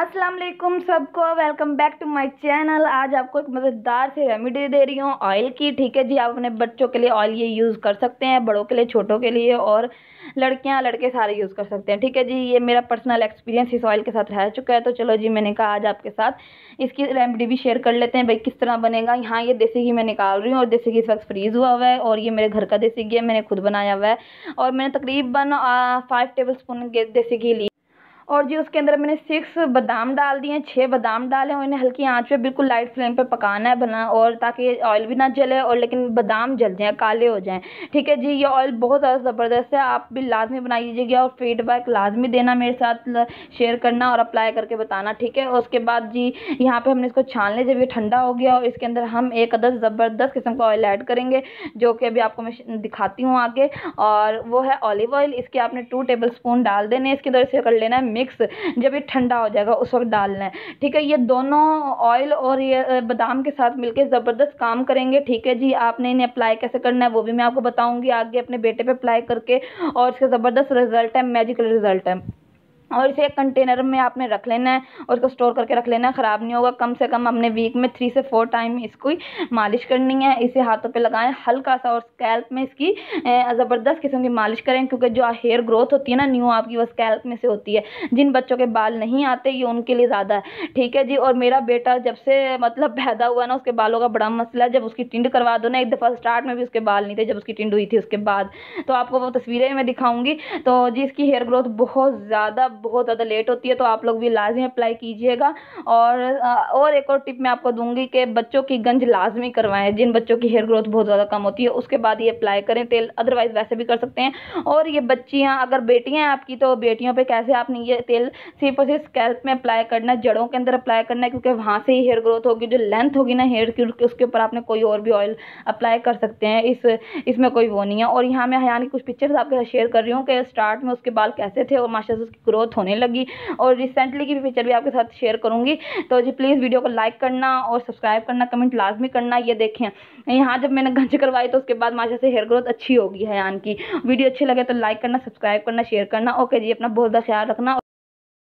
अस्सलाम वालेकुम सबको welcome back to my channel आज आपको एक मज़ेदार सी रेमेडी दे रही हूँ ऑयल की ठीक है जी आप अपने बच्चों के लिए ऑयल ये यूज़ कर सकते हैं बड़ों के लिए छोटों के लिए और लड़कियाँ लड़के सारे यूज़ कर सकते हैं ठीक है जी ये मेरा पर्सनल एक्सपीरियंस इस ऑयल के साथ रह चुका है तो चलो जी मैंने कहा आज आपके साथ इसकी रेमेडी भी शेयर कर लेते हैं भाई किस तरह बनेगा यहाँ ये देसी घी मैं निकाल रही हूँ और देसी घी इस वक्त फ्रीज़ हुआ हुआ है और ये मेरे घर का देसी घी है मैंने खुद बनाया हुआ है और मैंने तकरीबन फाइव टेबल स्पून देसी घी ली और जी उसके अंदर मैंने सिक्स बादाम डाल दिए हैं छः बादाम डाले हैं इन्हें हल्की आंच पे बिल्कुल लाइट फ्लेम पे पकाना है बना और ताकि ऑयल भी ना जले और लेकिन बादाम जल जाएँ काले हो जाएँ ठीक है जी ये ऑयल बहुत ज़्यादा ज़बरदस्त है आप भी लाजमी बना लीजिएगा और फीडबैक लाजमी देना मेरे साथ शेयर करना और अप्लाई करके बताना ठीक है उसके बाद जी यहाँ पर हमने इसको छान लिया जब ये ठंडा हो गया और इसके अंदर हम एक अदर ज़बरदस्त किस्म का ऑयल ऐड करेंगे जो कि अभी आपको मैं दिखाती हूँ आगे और वो है ऑलिव ऑयल इसके आपने टू टेबल स्पून डाल देने इसके अंदर इसे कर लेना है मिक्स जब ये ठंडा हो जाएगा उस वक्त डालना है ठीक है ये दोनों ऑयल और ये बादाम के साथ मिलके ज़बरदस्त काम करेंगे ठीक है जी आपने इन्हें अप्लाई कैसे करना है वो भी मैं आपको बताऊँगी आगे अपने बेटे पर अप्लाई करके और इसका ज़बरदस्त रिज़ल्ट है मैजिकल रिज़ल्ट है और इसे एक कंटेनर में आपने रख लेना है और इसको स्टोर करके रख लेना है ख़राब नहीं होगा कम से कम अपने वीक में थ्री से फोर टाइम इसको मालिश करनी है इसे हाथों पे लगाएं हल्का सा और स्कैल्प में इसकी ज़बरदस्त किस्म की मालिश करें क्योंकि जो हेयर ग्रोथ होती है ना न्यू आपकी वो स्कैल्प में से होती है जिन बच्चों के बाल नहीं आते ये उनके लिए ज़्यादा है ठीक है जी और मेरा बेटा जब से मतलब पैदा हुआ ना उसके बालों का बड़ा मसला है जब उसकी टिंड करवा दो ना एक दफ़ा स्टार्ट में भी उसके बाल नहीं थे जब उसकी टिंड हुई थी उसके बाद तो आपको वो तस्वीरें मैं दिखाऊँगी तो जी इसकी हेयर ग्रोथ बहुत ज़्यादा बहुत ज़्यादा लेट होती है तो आप लोग भी लाजमी अप्लाई कीजिएगा और और एक और टिप मैं आपको दूंगी कि बच्चों की गंज लाजमी करवाएं जिन बच्चों की हेयर ग्रोथ बहुत ज़्यादा कम होती है उसके बाद ये अप्लाई करें तेल अदरवाइज़ वैसे भी कर सकते हैं और ये बच्चियाँ अगर बेटियाँ आपकी तो बेटियों पर कैसे आपने ये तेल सिर्फ और सिर्फ स्कैल्प में अप्लाई करना है जड़ों के अंदर अप्लाई करना है क्योंकि वहाँ से ही हेयर ग्रोथ होगी जो लेंथ होगी ना हेयर की उसके ऊपर आपने कोई और भी ऑयल अप्लाई कर सकते हैं इस इसमें कोई वो नहीं है और यहाँ मैं हयानी कुछ पिक्चर्स आपके साथ शेयर कर रही हूँ कि स्टार्ट में उसके बाल कैसे थे और माशा उसकी ग्रोथ ग्रोथ होने लगी और रिसेंटली की भी पिक्चर भी आपके साथ शेयर करूंगी तो जी प्लीज़ वीडियो को लाइक करना और सब्सक्राइब करना कमेंट लाजमी करना ये देखें यहाँ जब मैंने गंज करवाई तो उसके बाद माशा से हेयर ग्रोथ अच्छी होगी है यान की वीडियो अच्छी लगे तो लाइक करना सब्सक्राइब करना शेयर करना ओके जी अपना बहुत ज़्यादा ख्याल रखना